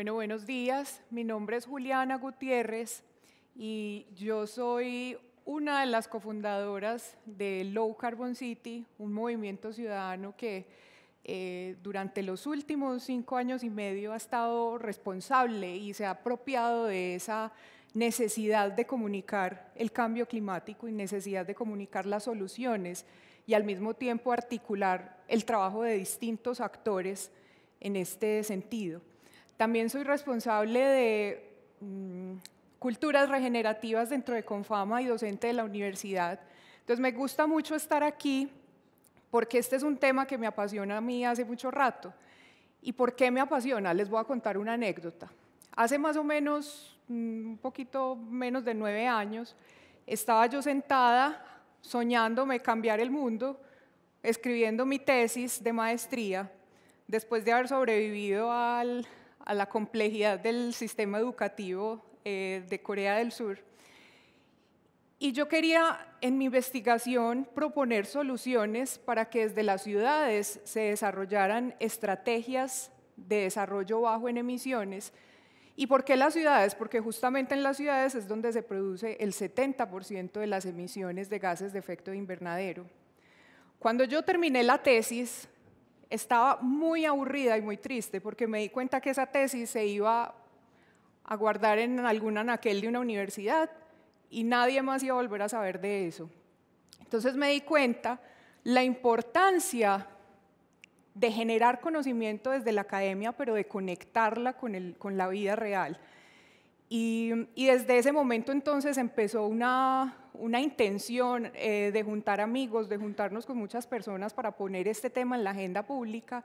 Bueno, buenos días. Mi nombre es Juliana Gutiérrez y yo soy una de las cofundadoras de Low Carbon City, un movimiento ciudadano que eh, durante los últimos cinco años y medio ha estado responsable y se ha apropiado de esa necesidad de comunicar el cambio climático y necesidad de comunicar las soluciones y al mismo tiempo articular el trabajo de distintos actores en este sentido. También soy responsable de mm, culturas regenerativas dentro de Confama y docente de la universidad. Entonces me gusta mucho estar aquí porque este es un tema que me apasiona a mí hace mucho rato. ¿Y por qué me apasiona? Les voy a contar una anécdota. Hace más o menos mm, un poquito menos de nueve años, estaba yo sentada soñándome cambiar el mundo, escribiendo mi tesis de maestría, después de haber sobrevivido al a la complejidad del sistema educativo eh, de Corea del Sur. Y yo quería en mi investigación proponer soluciones para que desde las ciudades se desarrollaran estrategias de desarrollo bajo en emisiones. ¿Y por qué las ciudades? Porque justamente en las ciudades es donde se produce el 70% de las emisiones de gases de efecto invernadero. Cuando yo terminé la tesis, estaba muy aburrida y muy triste porque me di cuenta que esa tesis se iba a guardar en algún anaquel de una universidad y nadie más iba a volver a saber de eso. Entonces me di cuenta la importancia de generar conocimiento desde la academia, pero de conectarla con, el, con la vida real. Y, y desde ese momento entonces empezó una, una intención eh, de juntar amigos, de juntarnos con muchas personas para poner este tema en la agenda pública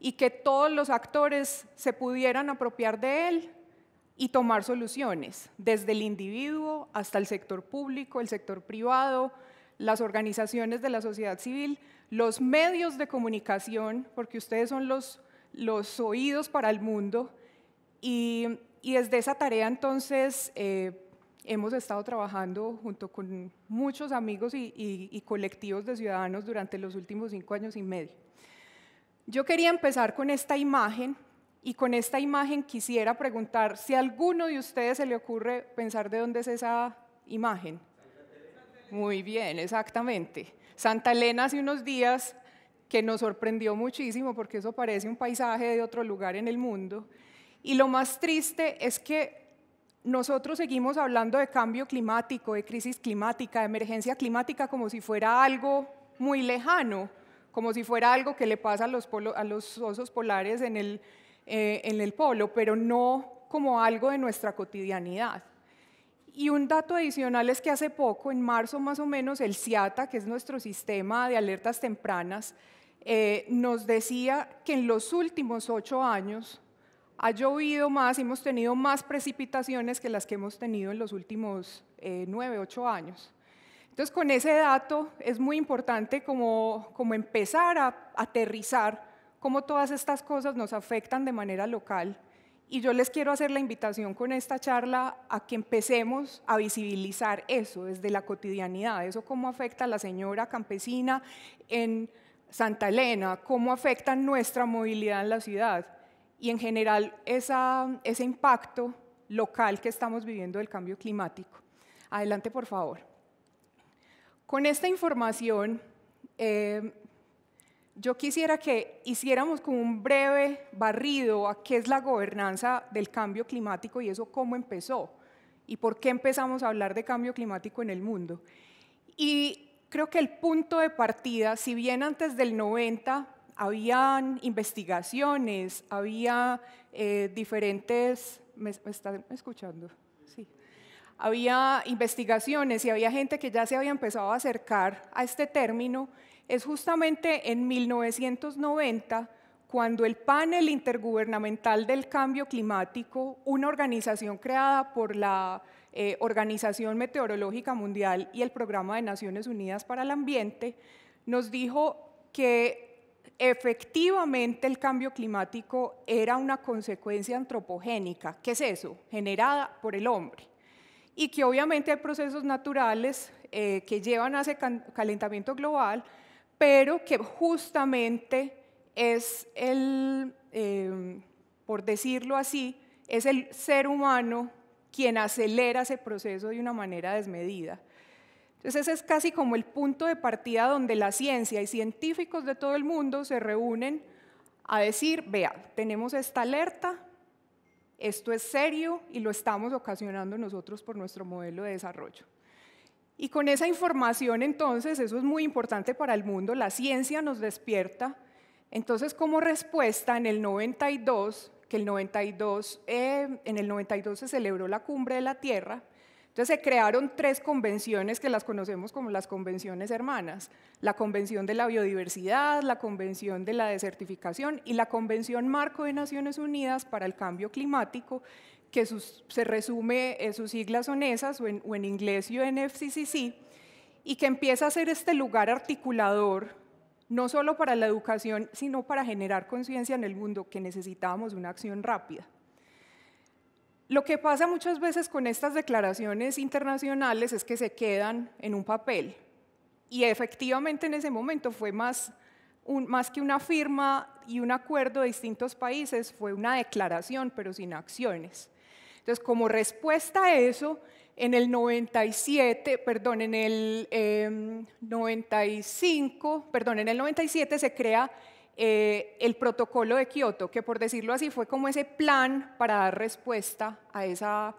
y que todos los actores se pudieran apropiar de él y tomar soluciones, desde el individuo hasta el sector público, el sector privado, las organizaciones de la sociedad civil, los medios de comunicación, porque ustedes son los, los oídos para el mundo, y, y desde esa tarea entonces... Eh, Hemos estado trabajando junto con muchos amigos y, colectivos de ciudadanos durante los últimos cinco años y medio. Yo quería empezar con esta imagen y con esta imagen quisiera preguntar si a alguno de ustedes se le ocurre pensar de dónde es esa imagen. Muy bien, exactamente. Santa Elena hace unos días que nos sorprendió muchísimo porque eso parece un paisaje de otro lugar en el mundo. Y lo más triste es que nosotros seguimos hablando de cambio climático, de crisis climática, de emergencia climática, como si fuera algo muy lejano, como si fuera algo que le pasa a los, osos polares eh, en el, polo, pero no como algo de nuestra cotidianidad. Y un dato adicional es que hace poco, en marzo más o menos, el CIATA, que es nuestro sistema de alertas tempranas, eh, nos decía que en los últimos ocho años ha llovido más, hemos tenido más precipitaciones que las que hemos tenido en los últimos eh, nueve, ocho años. Entonces, con ese dato es muy importante como, como empezar a aterrizar cómo todas estas cosas nos afectan de manera local. Y yo les quiero hacer la invitación con esta charla a que empecemos a visibilizar eso desde la cotidianidad, eso cómo afecta a la señora campesina en Santa Elena, cómo afecta nuestra movilidad en la ciudad y en general ese impacto local que estamos viviendo del cambio climático. Adelante, por favor. Con esta información, eh, yo quisiera que hiciéramos como un breve barrido a qué es la gobernanza del cambio climático y eso cómo empezó y por qué empezamos a hablar de cambio climático en el mundo. Y creo que el punto de partida, si bien antes del 90 habían investigaciones, había eh, diferentes... ¿Me, están escuchando? Sí había investigaciones y había gente que ya se había empezado a acercar a este término, es justamente en 1990 cuando el panel intergubernamental del cambio climático, una organización creada por la eh, Organización Meteorológica Mundial y el Programa de Naciones Unidas para el Ambiente, nos dijo que efectivamente el cambio climático era una consecuencia antropogénica. ¿Qué es eso? Generada por el hombre. Y que obviamente hay procesos naturales eh, que llevan a ese calentamiento global, pero que justamente es el, eh, por decirlo así, es el ser humano quien acelera ese proceso de una manera desmedida. Entonces ese es casi como el punto de partida donde la ciencia y científicos de todo el mundo se reúnen a decir, vea, tenemos esta alerta, esto es serio y lo estamos ocasionando nosotros por nuestro modelo de desarrollo. Y con esa información entonces, eso es muy importante para el mundo, la ciencia nos despierta. Entonces, como respuesta, en el 92, que el eh, en el 92 se celebró la cumbre de la Tierra, entonces se crearon tres convenciones que las conocemos como las convenciones hermanas, la Convención de la Biodiversidad, la Convención de la Desertificación y la Convención Marco de Naciones Unidas para el Cambio Climático, que se resume, en eh, sus siglas son o en, o en inglés UNFCCC, y que empieza a ser este lugar articulador, no solo para la educación, sino para generar conciencia en el mundo que necesitábamos una acción rápida. Lo que pasa muchas veces con estas declaraciones internacionales es que se quedan en un papel. Y efectivamente en ese momento fue más, un, más que una firma y un acuerdo de distintos países, fue una declaración, pero sin acciones. Entonces, como respuesta a eso, en el 97, perdón, en el 95, em, perdón, en el 97 se crea eh, el protocolo de Kioto, que por decirlo así fue como ese plan para dar respuesta a esa,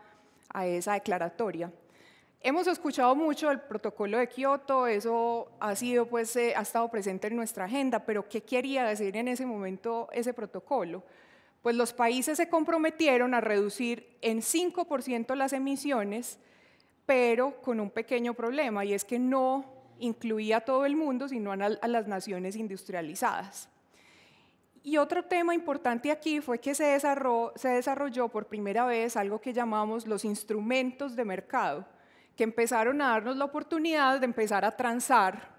declaratoria. Hemos escuchado mucho el protocolo de Kioto, eso ha sido, pues, eh, ha estado presente en nuestra agenda, pero ¿qué quería decir en ese momento ese protocolo? Pues los países se comprometieron a reducir en 5% las emisiones, pero con un pequeño problema, y es que no incluía a todo el mundo, sino a las naciones industrializadas. Y otro tema importante aquí fue que se desarrolló, por primera vez algo que llamamos los instrumentos de mercado, que empezaron a darnos la oportunidad de empezar a transar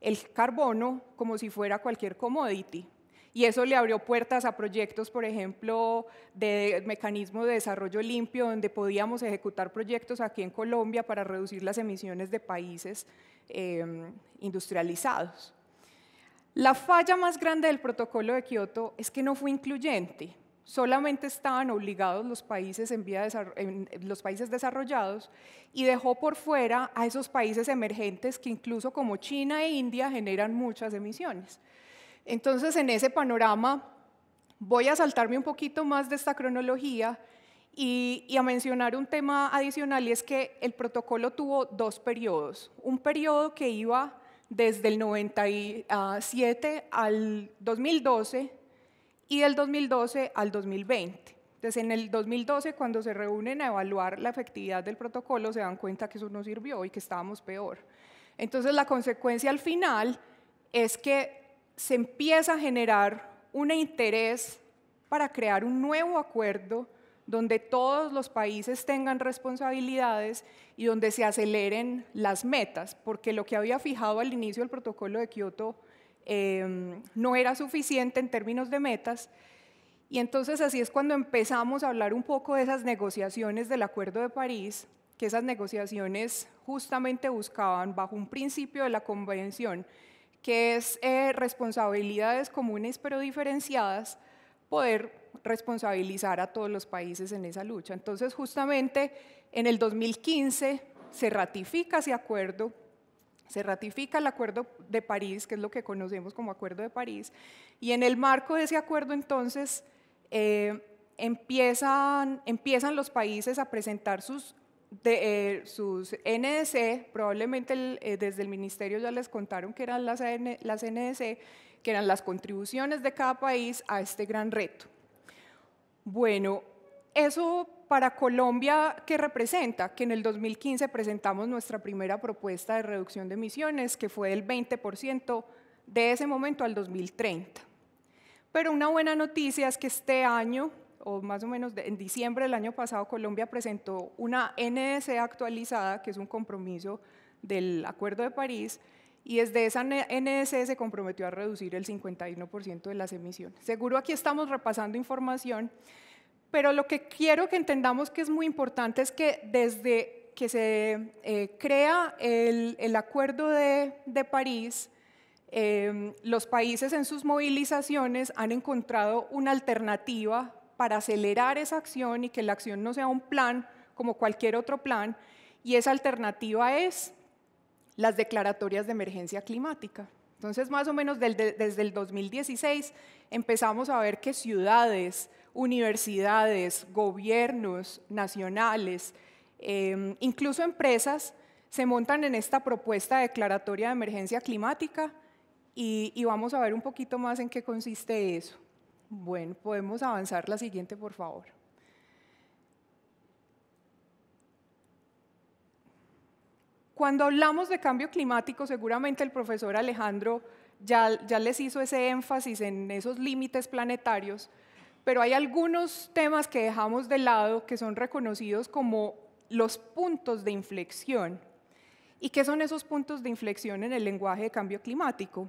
el carbono como si fuera cualquier commodity. Y eso le abrió puertas a proyectos, por ejemplo, de mecanismo de desarrollo limpio, donde podíamos ejecutar proyectos aquí en Colombia para reducir las emisiones de países em, industrializados. La falla más grande del protocolo de Kioto es que no fue incluyente. Solamente estaban obligados los países, en vía los países desarrollados y dejó por fuera a esos países emergentes que incluso como China e India generan muchas emisiones. Entonces, en ese panorama, voy a saltarme un poquito más de esta cronología y, y, a mencionar un tema adicional, y es que el protocolo tuvo dos periodos. Un periodo que iba desde el 97 al 2012 y del 2012 al 2020. Entonces, en el 2012, cuando se reúnen a evaluar la efectividad del protocolo, se dan cuenta que eso no sirvió y que estábamos peor. Entonces, la consecuencia al final es que se empieza a generar un interés para crear un nuevo acuerdo donde todos los países tengan responsabilidades y donde se aceleren las metas, porque lo que había fijado al inicio del protocolo de Kioto em, no era suficiente en términos de metas. Y entonces así es cuando empezamos a hablar un poco de esas negociaciones del Acuerdo de París, que esas negociaciones justamente buscaban bajo un principio de la Convención, que es eh, responsabilidades comunes pero diferenciadas, poder responsabilizar a todos los países en esa lucha. Entonces, justamente en el 2015 se ratifica ese acuerdo, se ratifica el Acuerdo de París, que es lo que conocemos como Acuerdo de París, y en el marco de ese acuerdo entonces eh, empiezan, empiezan los países a presentar sus de, eh, sus NDC, probablemente eh, desde el ministerio ya les contaron que eran las, las NDC, que eran las contribuciones de cada país a este gran reto. Bueno, eso para Colombia, que representa? Que en el 2015 presentamos nuestra primera propuesta de reducción de emisiones, que fue del 20% de ese momento al 2030. Pero una buena noticia es que este año, o más o menos en diciembre del año pasado, Colombia presentó una NDC actualizada, que es un compromiso del Acuerdo de París, y desde esa NSE se comprometió a reducir el 51% de las emisiones. Seguro aquí estamos repasando información, pero lo que quiero que entendamos que es muy importante es que desde que se eh, crea el, Acuerdo de, París, em, los países en sus movilizaciones han encontrado una alternativa para acelerar esa acción y que la acción no sea un plan como cualquier otro plan, y esa alternativa es las declaratorias de emergencia climática. Entonces, más o menos desde el 2016 empezamos a ver que ciudades, universidades, gobiernos nacionales, em, incluso empresas, se montan en esta propuesta declaratoria de emergencia climática y vamos a ver un poquito más en qué consiste eso. Bueno, podemos avanzar la siguiente, por favor. Cuando hablamos de cambio climático, seguramente el profesor Alejandro ya, les hizo ese énfasis en esos límites planetarios, pero hay algunos temas que dejamos de lado que son reconocidos como los puntos de inflexión. ¿Y qué son esos puntos de inflexión en el lenguaje de cambio climático?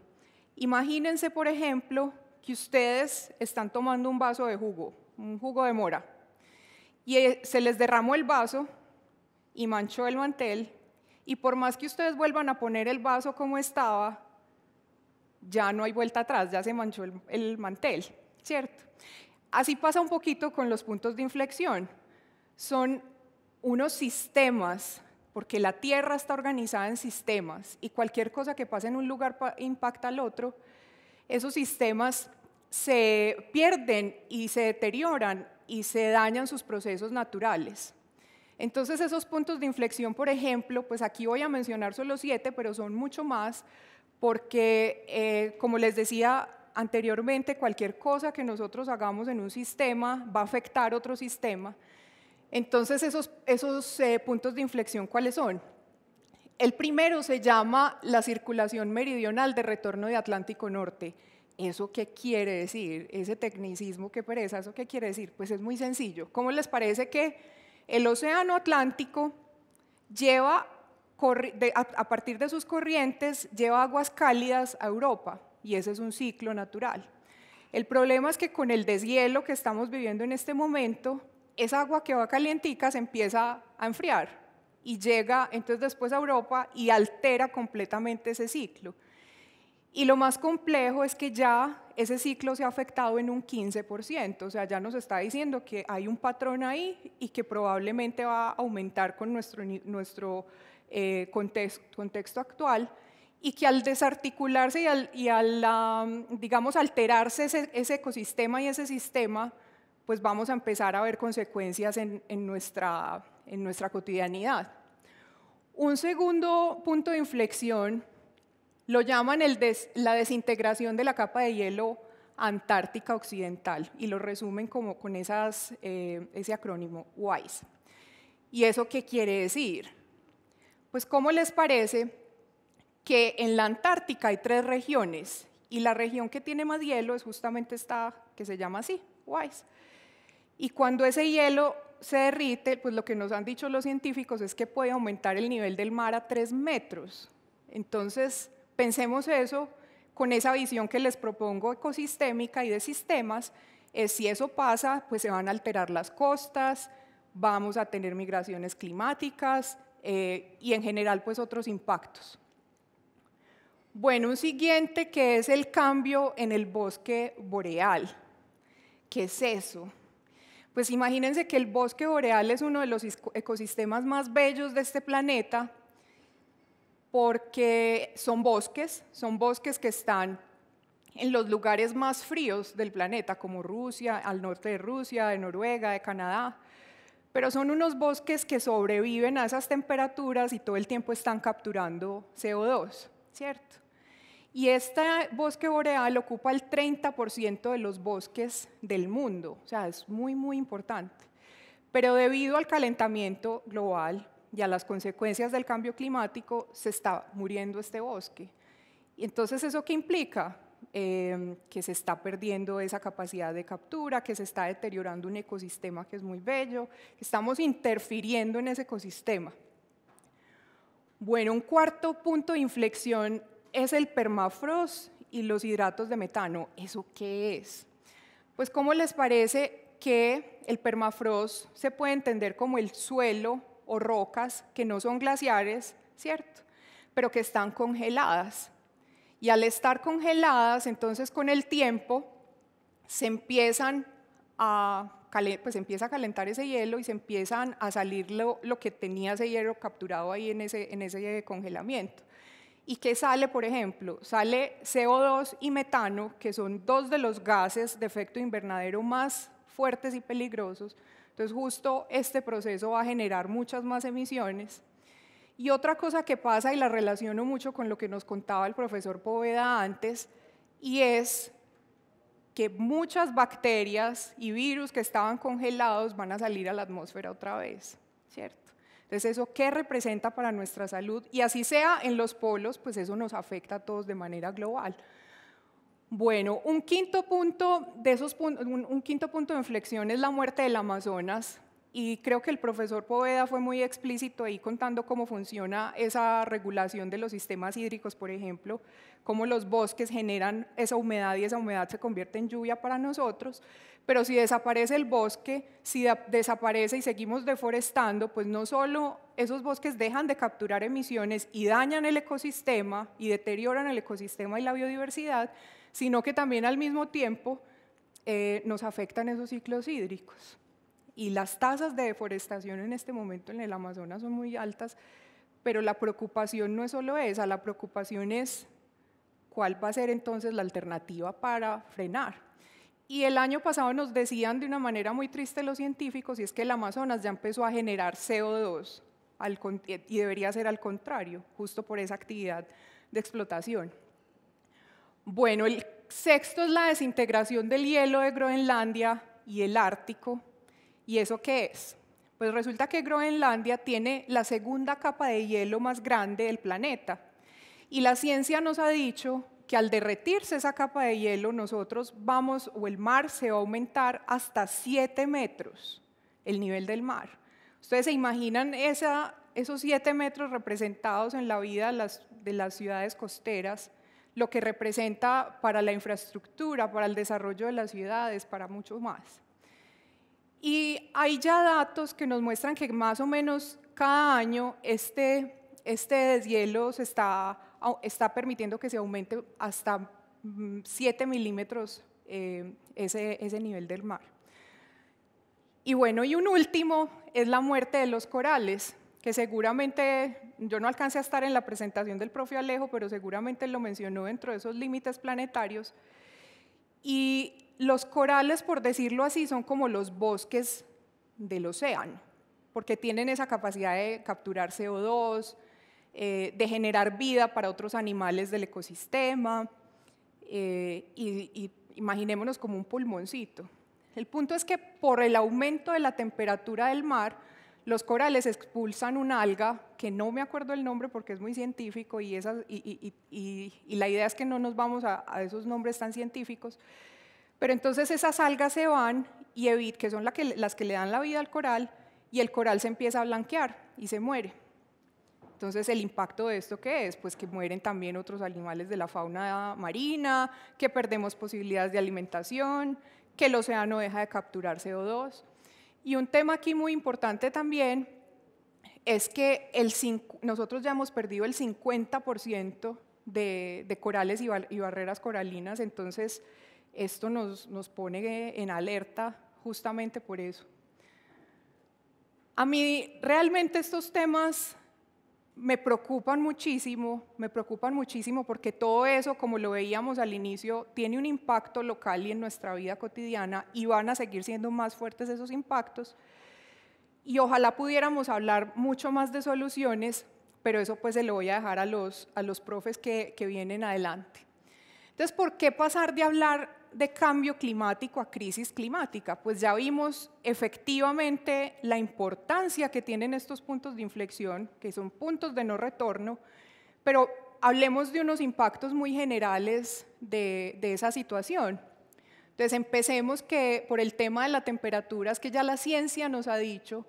Imagínense, por ejemplo, que ustedes están tomando un vaso de jugo, un jugo de mora, y eh, se les derramó el vaso y manchó el mantel y por más que ustedes vuelvan a poner el vaso como estaba, ya no hay vuelta atrás, ya se manchó el, mantel, ¿cierto? Así pasa un poquito con los puntos de inflexión. Son unos sistemas, porque la Tierra está organizada en sistemas y cualquier cosa que pase en un lugar impacta al otro, esos sistemas se pierden y se deterioran y se dañan sus procesos naturales. Entonces esos puntos de inflexión, por ejemplo, pues aquí voy a mencionar solo siete, pero son mucho más, porque eh, como les decía anteriormente, cualquier cosa que nosotros hagamos en un sistema va a afectar otro sistema. Entonces esos, esos eh, puntos de inflexión, ¿cuáles son? El primero se llama la circulación meridional de retorno de Atlántico Norte. ¿Eso qué quiere decir? Ese tecnicismo, qué pereza, ¿eso qué quiere decir? Pues es muy sencillo. ¿Cómo les parece que el océano Atlántico lleva, a partir de sus corrientes, lleva aguas cálidas a Europa y ese es un ciclo natural. El problema es que con el deshielo que estamos viviendo en este momento, esa agua que va calientica se empieza a enfriar y llega entonces después a Europa y altera completamente ese ciclo. Y lo más complejo es que ya ese ciclo se ha afectado en un 15%, o sea, ya nos está diciendo que hay un patrón ahí y que probablemente va a aumentar con nuestro, nuestro eh, contexto actual y que al desarticularse y al, digamos, alterarse ese, ecosistema y ese sistema, pues vamos a empezar a ver consecuencias en, en, nuestra, en nuestra cotidianidad. Un segundo punto de inflexión lo llaman la desintegración de la capa de hielo antártica occidental y lo resumen como con eh, ese acrónimo WISE. ¿Y eso qué quiere decir? Pues ¿cómo les parece que en la Antártica hay tres regiones y la región que tiene más hielo es justamente esta que se llama así, WISE? Y cuando ese hielo se derrite, pues lo que nos han dicho los científicos es que puede aumentar el nivel del mar a tres metros. Entonces, Pensemos eso con esa visión que les propongo ecosistémica y de sistemas. si eso pasa, pues se van a alterar las costas, vamos a tener migraciones climáticas eh, y en general pues otros impactos. Bueno, un siguiente que es el cambio en el bosque boreal. ¿Qué es eso? Pues imagínense que el bosque boreal es uno de los ecosistemas más bellos de este planeta porque son bosques, son bosques que están en los lugares más fríos del planeta, como Rusia, al norte de Rusia, de Noruega, de Canadá, pero son unos bosques que sobreviven a esas temperaturas y todo el tiempo están capturando CO2, ¿cierto? Y este bosque boreal ocupa el 30% de los bosques del mundo, o sea, es muy, muy importante. Pero debido al calentamiento global, y a las consecuencias del cambio climático se está muriendo este bosque. Y entonces, ¿eso qué implica? Eh, que se está perdiendo esa capacidad de captura, que se está deteriorando un ecosistema que es muy bello, que estamos interfiriendo en ese ecosistema. Bueno, un cuarto punto de inflexión es el permafrost y los hidratos de metano. ¿Eso qué es? Pues, ¿cómo les parece que el permafrost se puede entender como el suelo o rocas que no son glaciares, ¿cierto? Pero que están congeladas. Y al estar congeladas, entonces con el tiempo se empiezan a pues empieza a calentar ese hielo y se empiezan a salir lo, que tenía ese hielo capturado ahí en ese, en ese congelamiento. ¿Y qué sale, por ejemplo? Sale CO2 y metano, que son dos de los gases de efecto invernadero más fuertes y peligrosos, entonces justo este proceso va a generar muchas más emisiones. Y otra cosa que pasa, y la relaciono mucho con lo que nos contaba el profesor Poveda antes, y es que muchas bacterias y virus que estaban congelados van a salir a la atmósfera otra vez, ¿cierto? Entonces, ¿eso qué representa para nuestra salud? Y así sea en los polos, pues eso nos afecta a todos de manera global. Bueno, un quinto punto de un, quinto punto de inflexión es la muerte del Amazonas y creo que el profesor Poveda fue muy explícito ahí contando cómo funciona esa regulación de los sistemas hídricos, por ejemplo, cómo los bosques generan esa humedad y esa humedad se convierte en lluvia para nosotros, pero si desaparece el bosque, si desaparece y seguimos deforestando, pues no solo esos bosques dejan de capturar emisiones y dañan el ecosistema y deterioran el ecosistema y la biodiversidad, sino que también al mismo tiempo eh, nos afectan esos ciclos hídricos. Y las tasas de deforestación en este momento en el Amazonas son muy altas, pero la preocupación no es solo esa, la preocupación es cuál va a ser entonces la alternativa para frenar. Y el año pasado nos decían de una manera muy triste los científicos, y es que el Amazonas ya empezó a generar CO2 y debería ser al contrario, justo por esa actividad de explotación. Bueno, el sexto es la desintegración del hielo de Groenlandia y el Ártico. ¿Y eso qué es? Pues resulta que Groenlandia tiene la segunda capa de hielo más grande del planeta. Y la ciencia nos ha dicho que al derretirse esa capa de hielo, nosotros vamos, o el mar se va a aumentar hasta 7 metros, el nivel del mar. Ustedes se imaginan esos 7 metros representados en la vida de las ciudades costeras lo que representa para la infraestructura, para el desarrollo de las ciudades, para mucho más. Y hay ya datos que nos muestran que más o menos cada año este, este deshielo está, permitiendo que se aumente hasta 7 mm, milímetros eh, ese, ese nivel del mar. Y bueno, y un último es la muerte de los corales que seguramente, yo no alcancé a estar en la presentación del profe Alejo, pero seguramente lo mencionó dentro de esos límites planetarios. Y los corales, por decirlo así, son como los bosques del océano, porque tienen esa capacidad de capturar CO2, eh, de generar vida para otros animales del ecosistema, eh, y imaginémonos como un pulmoncito. El punto es que por el aumento de la temperatura del mar, los corales expulsan una alga, que no me acuerdo el nombre porque es muy científico y, la idea es que no nos vamos a, esos nombres tan científicos, pero entonces esas algas se van y evit, que son las que le dan la vida al coral, y el coral se empieza a blanquear y se muere. Entonces, ¿el impacto de esto qué es? Pues que mueren también otros animales de la fauna marina, que perdemos posibilidades de alimentación, que el océano deja de capturar CO2. Y un tema aquí muy importante también es que el, nosotros ya hemos perdido el 50% de, de, corales y, barreras coralinas, entonces esto nos, nos pone en alerta justamente por eso. A mí realmente estos temas me preocupan muchísimo, me preocupan muchísimo porque todo eso, como lo veíamos al inicio, tiene un impacto local y en nuestra vida cotidiana y van a seguir siendo más fuertes esos impactos. Y ojalá pudiéramos hablar mucho más de soluciones, pero eso pues se lo voy a dejar a los, a los profes que, que vienen adelante. Entonces, ¿por qué pasar de hablar de cambio climático a crisis climática, pues ya vimos efectivamente la importancia que tienen estos puntos de inflexión, que son puntos de no retorno, pero hablemos de unos impactos muy generales de, esa situación. Entonces empecemos que por el tema de la temperatura, es que ya la ciencia nos ha dicho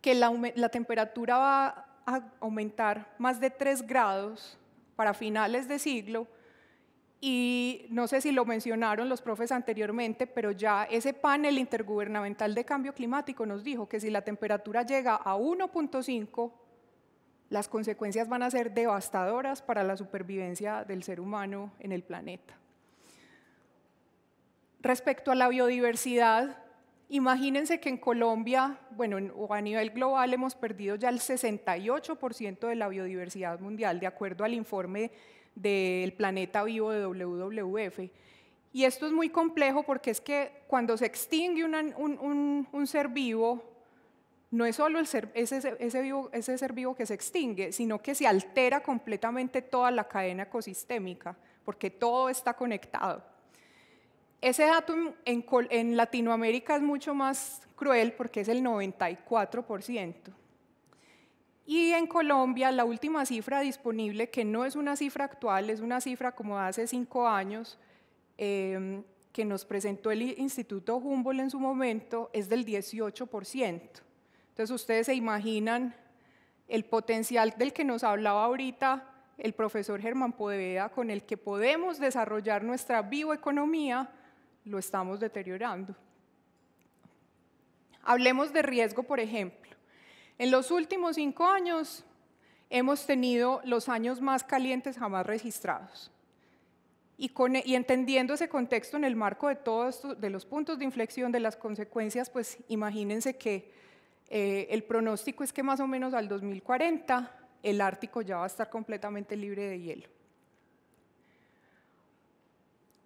que la, la temperatura va a aumentar más de 3 grados para finales de siglo, y no sé si lo mencionaron los profes anteriormente, pero ya ese panel intergubernamental de cambio climático nos dijo que si la temperatura llega a 1.5, las consecuencias van a ser devastadoras para la supervivencia del ser humano en el planeta. Respecto a la biodiversidad, imagínense que en Colombia, bueno, o a nivel global hemos perdido ya el 68% de la biodiversidad mundial, de acuerdo al informe del planeta vivo de WWF. Y esto es muy complejo porque es que cuando se extingue un, ser vivo, no es solo ese, ser vivo que se extingue, sino que se altera completamente toda la cadena ecosistémica, porque todo está conectado. Ese dato en, en Latinoamérica es mucho más cruel porque es el 94%. Y en Colombia, la última cifra disponible, que no es una cifra actual, es una cifra como hace cinco años, em, que nos presentó el Instituto Humboldt en su momento, es del 18%. Entonces, ustedes se imaginan el potencial del que nos hablaba ahorita el profesor Germán Podeveda, con el que podemos desarrollar nuestra bioeconomía, lo estamos deteriorando. Hablemos de riesgo, por ejemplo. En los últimos cinco años hemos tenido los años más calientes jamás registrados. Y, con, e, y, entendiendo ese contexto en el marco de todos de los puntos de inflexión, de las consecuencias, pues imagínense que eh, el pronóstico es que más o menos al 2040 el Ártico ya va a estar completamente libre de hielo.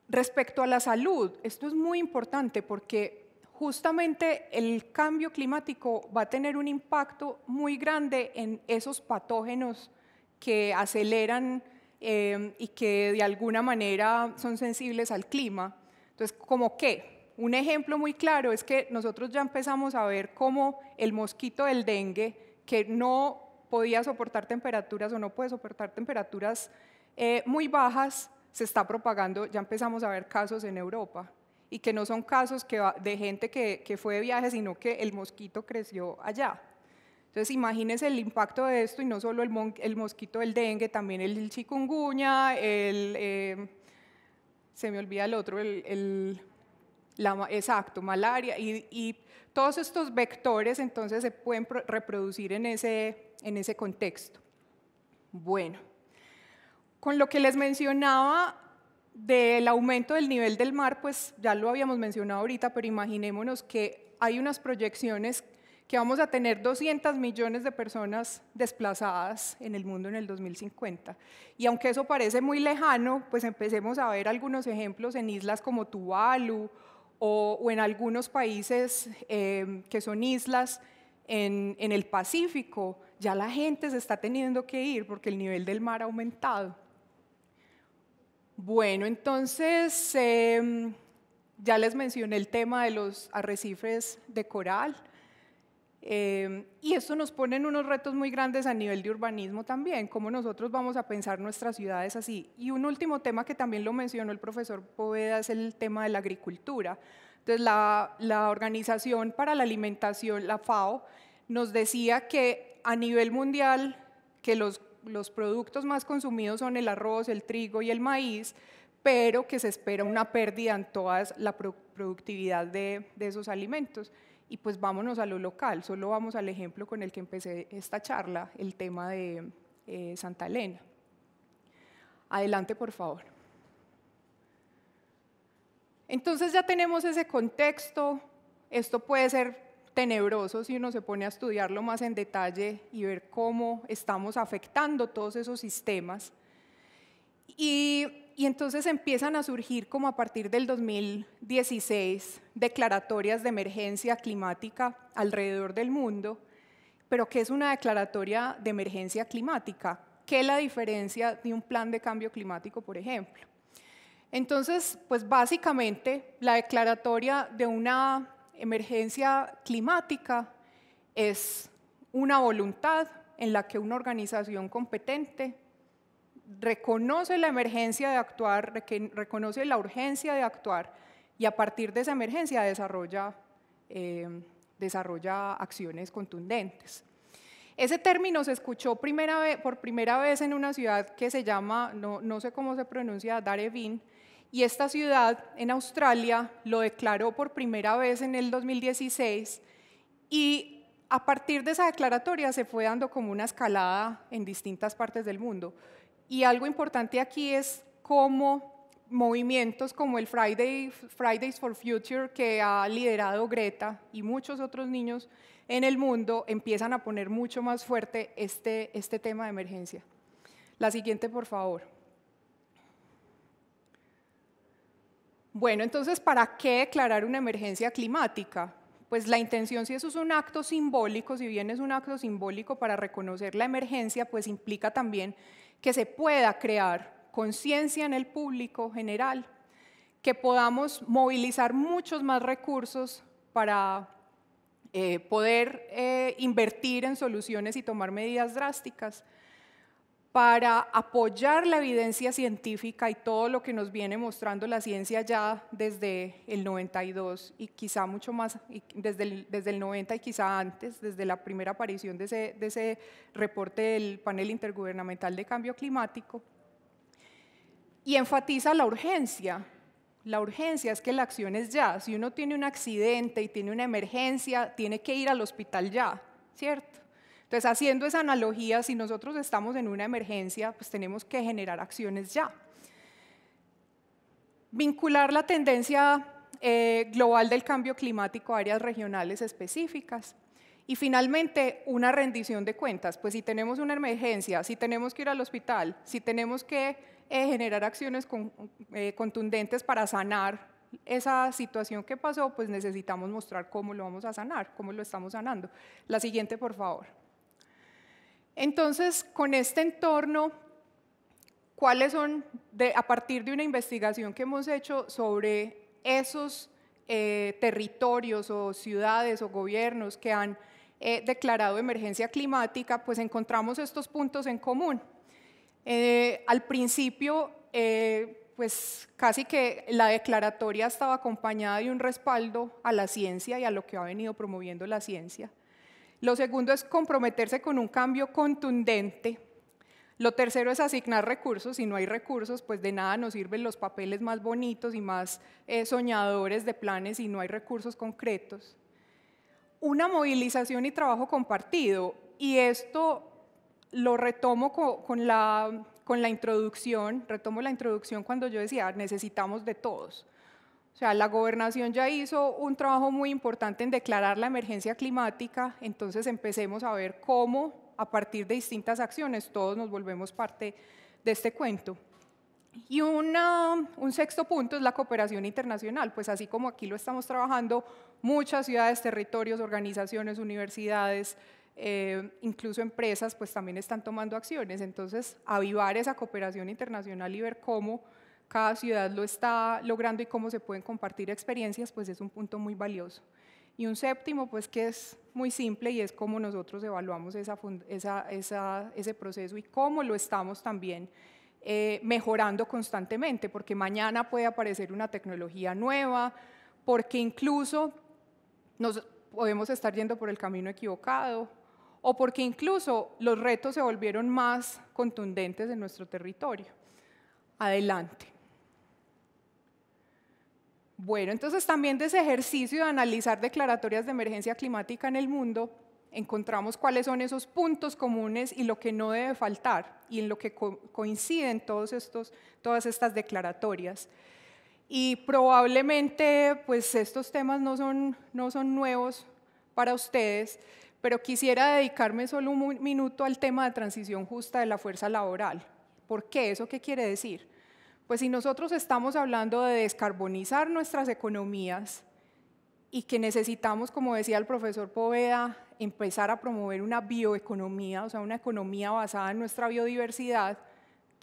Respecto a la salud, esto es muy importante porque justamente el cambio climático va a tener un impacto muy grande en esos patógenos que aceleran em, y que de alguna manera son sensibles al clima. Entonces, ¿cómo qué? Un ejemplo muy claro es que nosotros ya empezamos a ver cómo el mosquito del dengue, que no podía soportar temperaturas o no puede soportar temperaturas eh, muy bajas, se está propagando, ya empezamos a ver casos en Europa y que no son casos que de gente que, fue de viaje, sino que el mosquito creció allá. Entonces, imagínense el impacto de esto y no solo el, mosquito del dengue, también el chikungunya, el, eh, se me olvida el otro, el, la, exacto, malaria, y, todos estos vectores entonces se pueden reproducir en ese, en ese contexto. Bueno, con lo que les mencionaba del aumento del nivel del mar, pues ya lo habíamos mencionado ahorita, pero imaginémonos que hay unas proyecciones que vamos a tener 200 millones de personas desplazadas en el mundo en el 2050. Y aunque eso parece muy lejano, pues empecemos a ver algunos ejemplos en islas como Tuvalu o, en algunos países em, que son islas en el Pacífico, ya la gente se está teniendo que ir porque el nivel del mar ha aumentado. Bueno, entonces em, ya les mencioné el tema de los arrecifes de coral. Em, y esto nos pone en unos retos muy grandes a nivel de urbanismo también, cómo nosotros vamos a pensar nuestras ciudades así. Y un último tema que también lo mencionó el profesor Poveda es el tema de la agricultura. Entonces, la, la Organización para la Alimentación, la FAO, nos decía que a nivel mundial, que los los productos más consumidos son el arroz, el trigo y el maíz, pero que se espera una pérdida en toda la productividad de, esos alimentos. Y pues vámonos a lo local, solo vamos al ejemplo con el que empecé esta charla, el tema de eh, Santa Elena. Adelante, por favor. Entonces ya tenemos ese contexto, esto puede ser tenebroso si uno se pone a estudiarlo más en detalle y ver cómo estamos afectando todos esos sistemas. Y, y, entonces empiezan a surgir como a partir del 2016 declaratorias de emergencia climática alrededor del mundo, pero ¿qué es una declaratoria de emergencia climática? ¿Qué es la diferencia de un plan de cambio climático, por ejemplo? Entonces, pues básicamente la declaratoria de una emergencia climática es una voluntad en la que una organización competente reconoce la emergencia de actuar, reconoce la urgencia de actuar y a partir de esa emergencia desarrolla, eh, desarrolla acciones contundentes. Ese término se escuchó por primera vez en una ciudad que se llama, no, no sé cómo se pronuncia, Darevin, y esta ciudad en Australia lo declaró por primera vez en el 2016 y a partir de esa declaratoria se fue dando como una escalada en distintas partes del mundo. Y algo importante aquí es cómo movimientos como el Friday, Fridays for Future que ha liderado Greta y muchos otros niños en el mundo empiezan a poner mucho más fuerte este, este tema de emergencia. La siguiente, por favor. Bueno, entonces, ¿para qué declarar una emergencia climática? Pues la intención, si eso es un acto simbólico, si bien es un acto simbólico para reconocer la emergencia, pues implica también que se pueda crear conciencia en el público general, que podamos movilizar muchos más recursos para eh, poder eh, invertir en soluciones y tomar medidas drásticas para apoyar la evidencia científica y todo lo que nos viene mostrando la ciencia ya desde el 92 y quizá mucho más, desde el, desde el 90 y quizá antes, desde la primera aparición de ese reporte del panel intergubernamental de cambio climático. Y enfatiza la urgencia. La urgencia es que la acción es ya. Si uno tiene un accidente y tiene una emergencia, tiene que ir al hospital ya, ¿cierto? Entonces, pues haciendo esa analogía, si nosotros estamos en una emergencia, pues tenemos que generar acciones ya. Vincular la tendencia eh, global del cambio climático a áreas regionales específicas. Y finalmente, una rendición de cuentas. Pues si tenemos una emergencia, si tenemos que ir al hospital, si tenemos que eh, generar acciones eh, contundentes para sanar esa situación que pasó, pues necesitamos mostrar cómo lo vamos a sanar, cómo lo estamos sanando. La siguiente, por favor. Entonces, con este entorno, ¿cuáles son, a partir de una investigación que hemos hecho sobre esos eh, territorios o ciudades o gobiernos que han eh, declarado emergencia climática, pues encontramos estos puntos en común. Eh, al principio, pues casi que la declaratoria estaba acompañada de un respaldo a la ciencia y a lo que ha venido promoviendo la ciencia. Lo segundo es comprometerse con un cambio contundente. Lo tercero es asignar recursos. Si no hay recursos, pues de nada nos sirven los papeles más bonitos y más eh, soñadores de planes si no hay recursos concretos. Una movilización y trabajo compartido. Y esto lo retomo con la introducción, retomo la introducción cuando yo decía, necesitamos de todos. O sea, la gobernación ya hizo un trabajo muy importante en declarar la emergencia climática, entonces empecemos a ver cómo a partir de distintas acciones todos nos volvemos parte de este cuento. Y un sexto punto es la cooperación internacional, pues así como aquí lo estamos trabajando, muchas ciudades, territorios, organizaciones, universidades, eh, incluso empresas, pues también están tomando acciones. Entonces, avivar esa cooperación internacional y ver cómo cada ciudad lo está logrando y cómo se pueden compartir experiencias, pues es un punto muy valioso. Y un séptimo, pues que es muy simple y es cómo nosotros evaluamos ese proceso y cómo lo estamos también eh, mejorando constantemente, porque mañana puede aparecer una tecnología nueva, porque incluso nos podemos estar yendo por el camino equivocado, o porque incluso los retos se volvieron más contundentes en nuestro territorio. Adelante. Bueno, entonces también de ese ejercicio de analizar declaratorias de emergencia climática en el mundo, encontramos cuáles son esos puntos comunes y lo que no debe faltar y en lo que coinciden todos estos, todas estas declaratorias. Y probablemente pues estos temas no son, no son nuevos para ustedes, pero quisiera dedicarme solo un minuto al tema de transición justa de la fuerza laboral. ¿Por qué? ¿Eso qué quiere decir? Pues si nosotros estamos hablando de descarbonizar nuestras economías y que necesitamos, como decía el profesor Poveda, empezar a promover una bioeconomía, o sea, una economía basada en nuestra biodiversidad,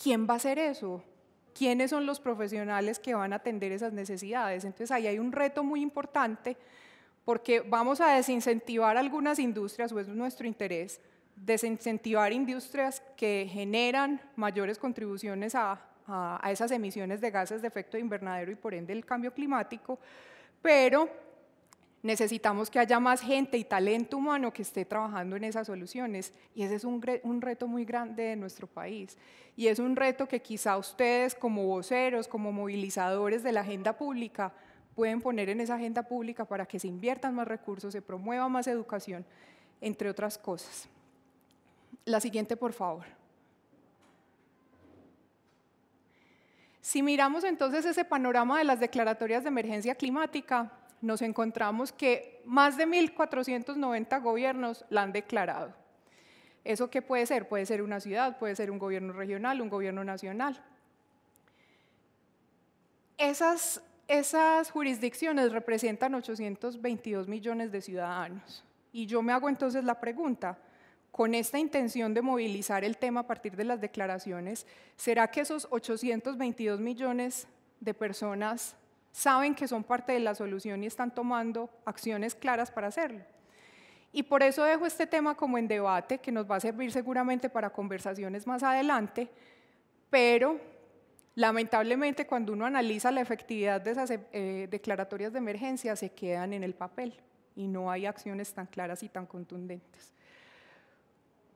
¿quién va a hacer eso? ¿Quiénes son los profesionales que van a atender esas necesidades? Entonces ahí hay un reto muy importante porque vamos a desincentivar algunas industrias, o es nuestro interés, desincentivar industrias que generan mayores contribuciones a, a, esas emisiones de gases de efecto invernadero y por ende el cambio climático, pero necesitamos que haya más gente y talento humano que esté trabajando en esas soluciones. Y ese es un, reto muy grande de nuestro país. Y es un reto que quizá ustedes como voceros, como movilizadores de la agenda pública, pueden poner en esa agenda pública para que se inviertan más recursos, se promueva más educación, entre otras cosas. La siguiente, por favor. Si miramos entonces ese panorama de las declaratorias de emergencia climática, nos encontramos que más de 1.490 gobiernos la han declarado. ¿Eso qué puede ser? Puede ser una ciudad, puede ser un gobierno regional, un gobierno nacional. Esas, esas jurisdicciones representan 822 millones de ciudadanos. Y yo me hago entonces la pregunta, con esta intención de movilizar el tema a partir de las declaraciones, ¿será que esos 822 millones de personas saben que son parte de la solución y están tomando acciones claras para hacerlo? Y por eso dejo este tema como en debate, que nos va a servir seguramente para conversaciones más adelante, pero lamentablemente cuando uno analiza la efectividad de esas eh, declaratorias de emergencia se quedan en el papel y no hay acciones tan claras y tan contundentes.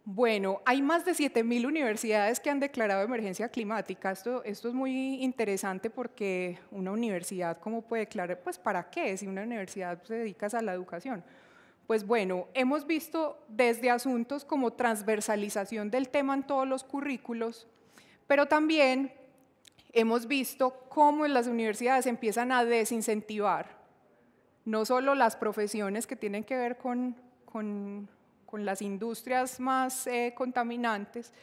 Bueno, hay más de 7.000 universidades que han declarado emergencia climática. Esto, es muy interesante porque una universidad, ¿cómo puede declarar? Pues para qué, si una universidad se dedica a la educación. Pues bueno, hemos visto desde asuntos como transversalización del tema en todos los currículos, pero también hemos visto cómo en las universidades empiezan a desincentivar no solo las profesiones que tienen que ver con con las industrias más eh, contaminantes,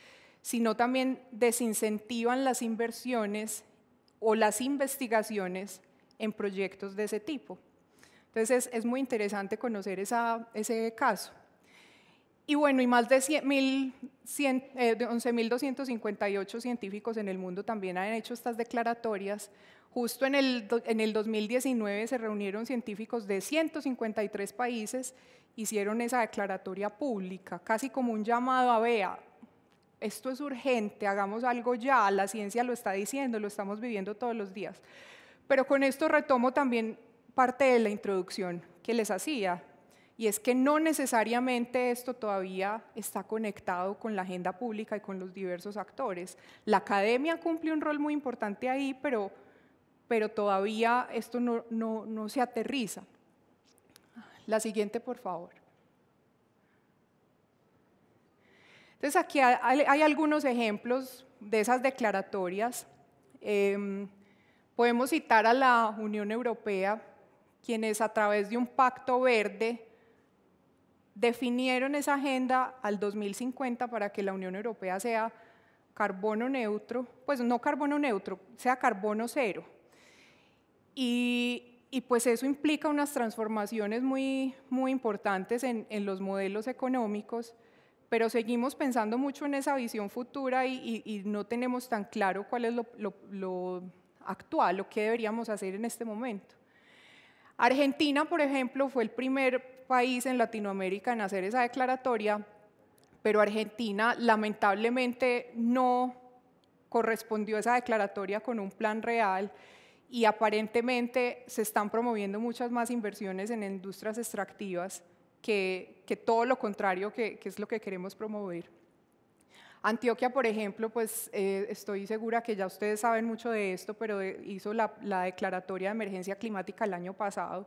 sino también desincentivan las inversiones o las investigaciones en proyectos de ese tipo. Entonces es, muy interesante conocer esa, ese caso. Y bueno, y más de 11.258 eh, científicos en el mundo también han hecho estas declaratorias. Justo en el, en el 2019 se reunieron científicos de 153 países hicieron esa declaratoria pública, casi como un llamado a vea, esto es urgente, hagamos algo ya, la ciencia lo está diciendo, lo estamos viviendo todos los días. Pero con esto retomo también parte de la introducción que les hacía, y es que no necesariamente esto todavía está conectado con la agenda pública y con los diversos actores. La academia cumple un rol muy importante ahí, pero, pero todavía esto no, no se aterriza. La siguiente, por favor. Entonces aquí hay algunos ejemplos de esas declaratorias. Em, podemos citar a la Unión Europea, quienes a través de un pacto verde definieron esa agenda al 2050 para que la Unión Europea sea carbono neutro, pues no carbono neutro, sea carbono cero. Y y pues eso implica unas transformaciones muy, muy importantes en, en, los modelos económicos, pero seguimos pensando mucho en esa visión futura y, no tenemos tan claro cuál es lo, lo, actual, lo que deberíamos hacer en este momento. Argentina, por ejemplo, fue el primer país en Latinoamérica en hacer esa declaratoria, pero Argentina lamentablemente no correspondió a esa declaratoria con un plan real y aparentemente se están promoviendo muchas más inversiones en industrias extractivas que, que todo lo contrario que, que, es lo que queremos promover. Antioquia, por ejemplo, pues eh, estoy segura que ya ustedes saben mucho de esto, pero hizo la, la declaratoria de emergencia climática el año pasado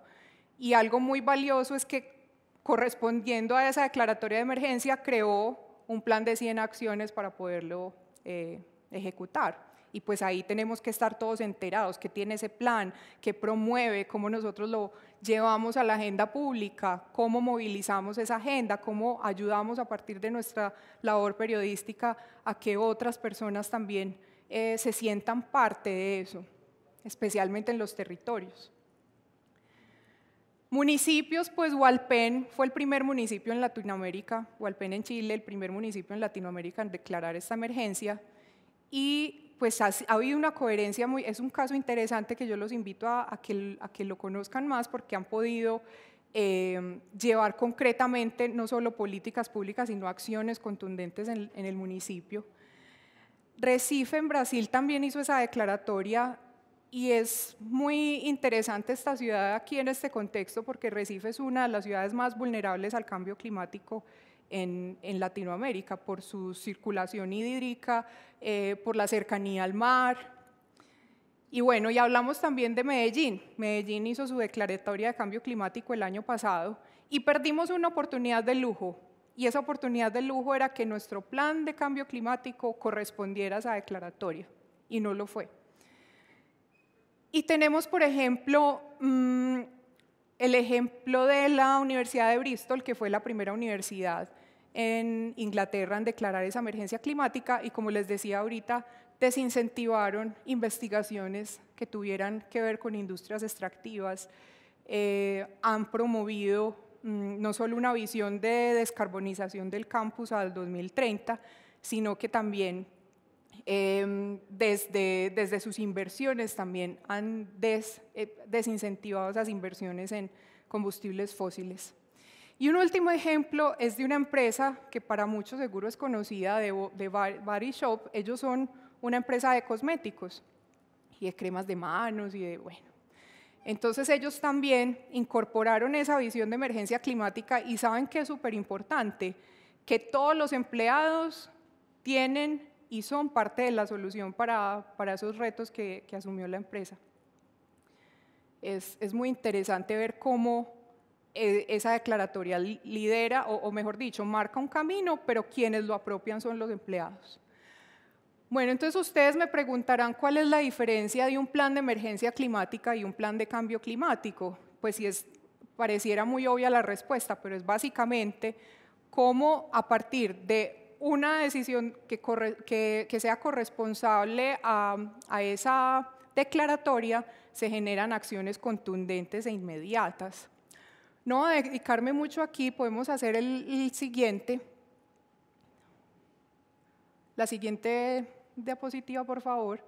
y algo muy valioso es que correspondiendo a esa declaratoria de emergencia creó un plan de 100 acciones para poderlo eh, ejecutar y pues ahí tenemos que estar todos enterados, qué tiene ese plan, qué promueve, cómo nosotros lo llevamos a la agenda pública, cómo movilizamos esa agenda, cómo ayudamos a partir de nuestra labor periodística a que otras personas también eh, se sientan parte de eso, especialmente en los territorios. Municipios, pues Hualpén fue el primer municipio en Latinoamérica, Hualpén en Chile, el primer municipio en Latinoamérica en declarar esta emergencia. Y pues ha, habido una coherencia muy, es un caso interesante que yo los invito a, a, que, lo conozcan más porque han podido em, llevar concretamente no solo políticas públicas, sino acciones contundentes en, en, el municipio. Recife en Brasil también hizo esa declaratoria y es muy interesante esta ciudad aquí en este contexto porque Recife es una de las ciudades más vulnerables al cambio climático en, Latinoamérica por su circulación hídrica, eh, por la cercanía al mar. Y bueno, y hablamos también de Medellín. Medellín hizo su declaratoria de cambio climático el año pasado y perdimos una oportunidad de lujo. Y esa oportunidad de lujo era que nuestro plan de cambio climático correspondiera a esa declaratoria. Y no lo fue. Y tenemos, por ejemplo, mm, el ejemplo de la Universidad de Bristol, que fue la primera universidad en Inglaterra en declarar esa emergencia climática y como les decía ahorita, desincentivaron investigaciones que tuvieran que ver con industrias extractivas, eh, han promovido mm, no solo una visión de descarbonización del campus al 2030, sino que también Em, desde, desde sus inversiones también han des, eh, desincentivado esas inversiones en combustibles fósiles. Y un último ejemplo es de una empresa que para muchos seguro es conocida, de, de Body Shop. Ellos son una empresa de cosméticos y de cremas de manos y de, bueno, entonces ellos también incorporaron esa visión de emergencia climática y saben que es súper importante que todos los empleados tienen y son parte de la solución para, para esos retos que, asumió la empresa. Es, es muy interesante ver cómo eh, esa declaratoria lidera, o, o, mejor dicho, marca un camino, pero quienes lo apropian son los empleados. Bueno, entonces ustedes me preguntarán cuál es la diferencia de un plan de emergencia climática y un plan de cambio climático. Pues si es, pareciera muy obvia la respuesta, pero es básicamente cómo a partir de una decisión que, sea corresponsable a, esa declaratoria, se generan acciones contundentes e inmediatas. No voy a dedicarme mucho aquí, podemos hacer el, siguiente. La siguiente diapositiva, por favor.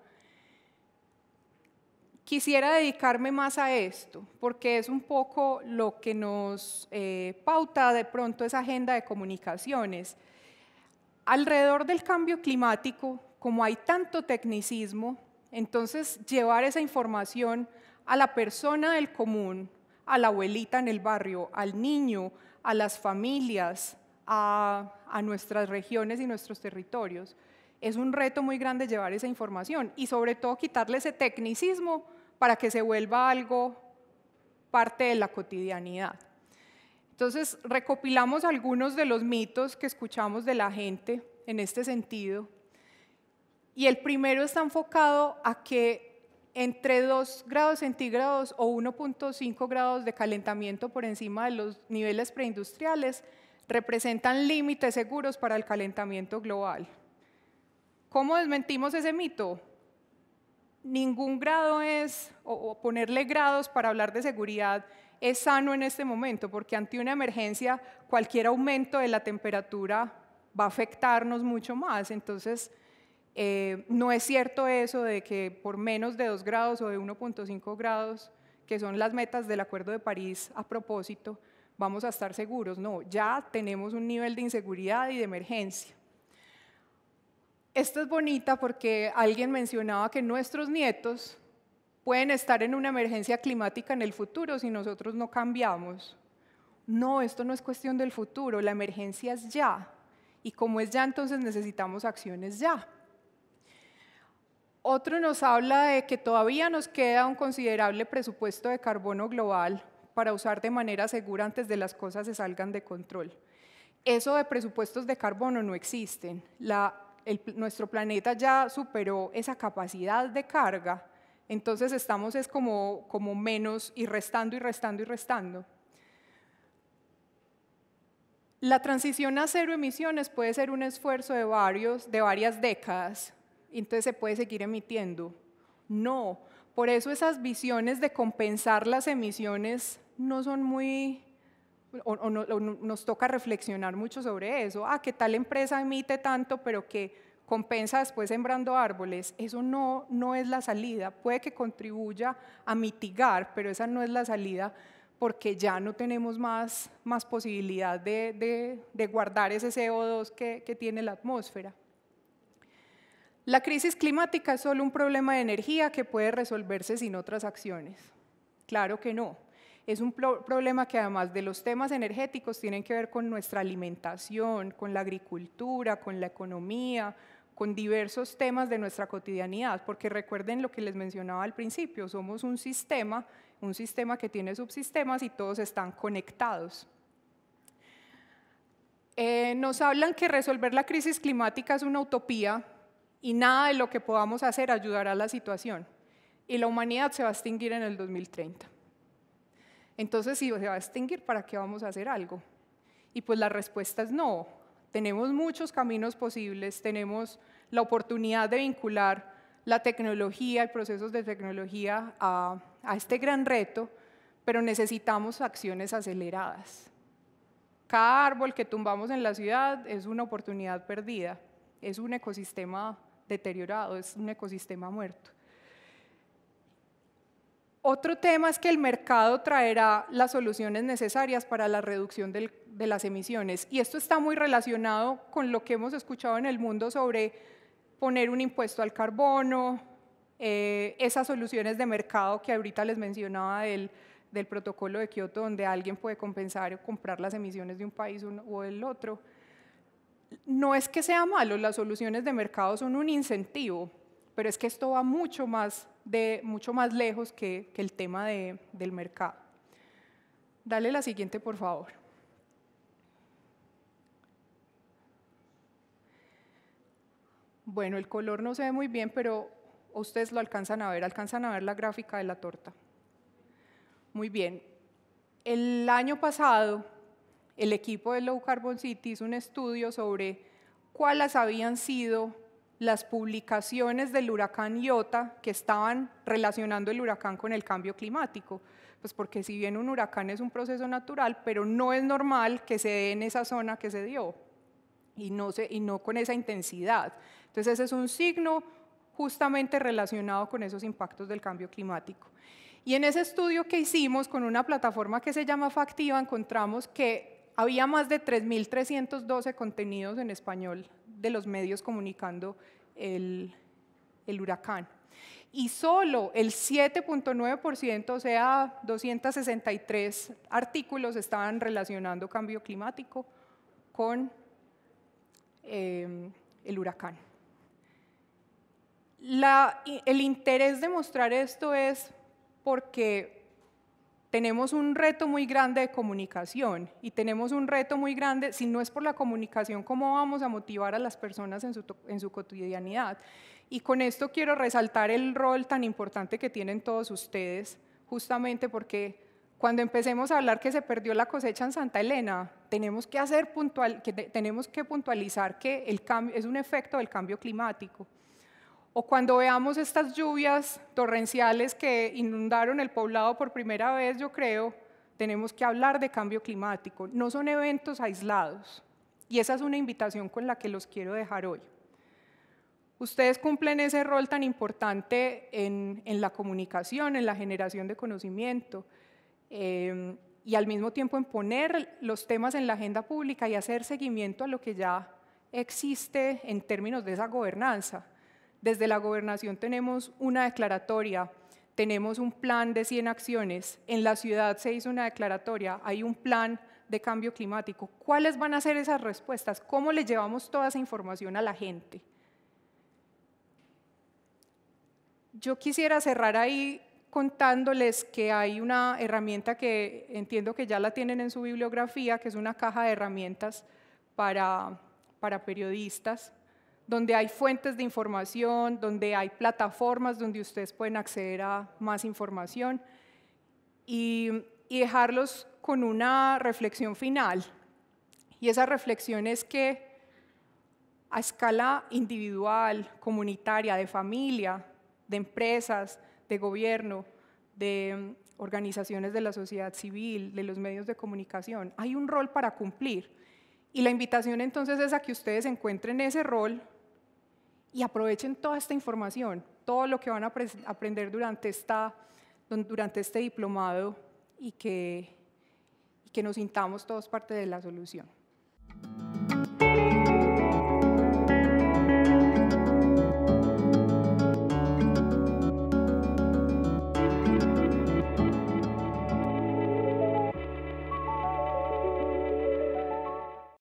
Quisiera dedicarme más a esto, porque es un poco lo que nos eh, pauta de pronto esa agenda de comunicaciones. Alrededor del cambio climático, como hay tanto tecnicismo, entonces llevar esa información a la persona del común, a la abuelita en el barrio, al niño, a las familias, a, a, nuestras regiones y nuestros territorios. Es un reto muy grande llevar esa información y sobre todo quitarle ese tecnicismo para que se vuelva algo parte de la cotidianidad. Entonces recopilamos algunos de los mitos que escuchamos de la gente en este sentido. Y el primero está enfocado a que entre 2 grados centígrados o 1.5 grados de calentamiento por encima de los niveles preindustriales representan límites seguros para el calentamiento global. ¿Cómo desmentimos ese mito? Ningún grado es, o ponerle grados para hablar de seguridad, es sano en este momento, porque ante una emergencia cualquier aumento de la temperatura va a afectarnos mucho más. Entonces, eh, no es cierto eso de que por menos de 2 grados o de 1.5 grados, que son las metas del Acuerdo de París a propósito, vamos a estar seguros. No, ya tenemos un nivel de inseguridad y de emergencia. Esto es bonita porque alguien mencionaba que nuestros nietos pueden estar en una emergencia climática en el futuro si nosotros no cambiamos. No, esto no es cuestión del futuro, la emergencia es ya. Y como es ya, entonces necesitamos acciones ya. Otro nos habla de que todavía nos queda un considerable presupuesto de carbono global para usar de manera segura antes de las cosas se salgan de control. Eso de presupuestos de carbono no existen. nuestro planeta ya superó esa capacidad de carga entonces estamos es como, menos y restando y restando y restando. La transición a cero emisiones puede ser un esfuerzo de, varios, de varias décadas, entonces se puede seguir emitiendo. No, por eso esas visiones de compensar las emisiones no son muy, nos toca reflexionar mucho sobre eso. Ah, que tal empresa emite tanto, pero que compensa después sembrando árboles, eso no, no es la salida. Puede que contribuya a mitigar, pero esa no es la salida porque ya no tenemos más, más posibilidad de, guardar ese CO2 que, tiene la atmósfera. La crisis climática es solo un problema de energía que puede resolverse sin otras acciones. Claro que no. Es un problema que además de los temas energéticos tienen que ver con nuestra alimentación, con la agricultura, con la economía, con diversos temas de nuestra cotidianidad, porque recuerden lo que les mencionaba al principio, somos un sistema, un sistema que tiene subsistemas y todos están conectados. Eh, nos hablan que resolver la crisis climática es una utopía y nada de lo que podamos hacer ayudará a la situación. Y la humanidad se va a extinguir en el 2030. Entonces, si se va a extinguir, ¿para qué vamos a hacer algo? Y pues la respuesta es no, tenemos muchos caminos posibles, tenemos la oportunidad de vincular la tecnología y procesos de tecnología a, a este gran reto, pero necesitamos acciones aceleradas. Cada árbol que tumbamos en la ciudad es una oportunidad perdida, es un ecosistema deteriorado, es un ecosistema muerto. Otro tema es que el mercado traerá las soluciones necesarias para la reducción de las emisiones. Y esto está muy relacionado con lo que hemos escuchado en el mundo sobre poner un impuesto al carbono, eh, esas soluciones de mercado que ahorita les mencionaba del, del protocolo de Kioto, donde alguien puede compensar o comprar las emisiones de un país o del otro. No es que sea malo, las soluciones de mercado son un incentivo, pero es que esto va mucho más de mucho más lejos que, el tema del mercado. Dale la siguiente, por favor. Bueno, el color no se ve muy bien, pero ustedes lo alcanzan a ver, alcanzan a ver la gráfica de la torta. Muy bien. El año pasado, el equipo de Low Carbon City hizo un estudio sobre cuáles habían sido las publicaciones del huracán Iota que estaban relacionando el huracán con el cambio climático. Pues porque si bien un huracán es un proceso natural, pero no es normal que se dé en esa zona que se dio y no, con esa intensidad. Entonces ese es un signo justamente relacionado con esos impactos del cambio climático. Y en ese estudio que hicimos con una plataforma que se llama Factiva encontramos que había más de 3.312 contenidos en español de los medios comunicando el, huracán. Y solo el 7.9%, o sea, 263 artículos estaban relacionando cambio climático con em, el huracán. el interés de mostrar esto es porque tenemos un reto muy grande de comunicación y tenemos un reto muy grande, si no es por la comunicación, ¿cómo vamos a motivar a las personas en su, cotidianidad? Y con esto quiero resaltar el rol tan importante que tienen todos ustedes, justamente porque cuando empecemos a hablar que se perdió la cosecha en Santa Elena, tenemos que, hacer puntual, que tenemos que puntualizar que el cambio, es un efecto del cambio climático o cuando veamos estas lluvias torrenciales que inundaron el poblado por primera vez, yo creo, tenemos que hablar de cambio climático. No son eventos aislados. Y esa es una invitación con la que los quiero dejar hoy. Ustedes cumplen ese rol tan importante en, la comunicación, en la generación de conocimiento eh, y al mismo tiempo en poner los temas en la agenda pública y hacer seguimiento a lo que ya existe en términos de esa gobernanza. Desde la gobernación tenemos una declaratoria, tenemos un plan de 100 acciones, en la ciudad se hizo una declaratoria, hay un plan de cambio climático. ¿Cuáles van a ser esas respuestas? ¿Cómo le llevamos toda esa información a la gente? Yo quisiera cerrar ahí contándoles que hay una herramienta que entiendo que ya la tienen en su bibliografía, que es una caja de herramientas para, para periodistas donde hay fuentes de información, donde hay plataformas donde ustedes pueden acceder a más información y, dejarlos con una reflexión final. Y esa reflexión es que a escala individual, comunitaria, de familia, de empresas, de gobierno, de organizaciones de la sociedad civil, de los medios de comunicación, hay un rol para cumplir. Y la invitación entonces es a que ustedes encuentren ese rol y aprovechen toda esta información, todo lo que van a aprender durante, durante este diplomado y que, y que nos sintamos todos parte de la solución.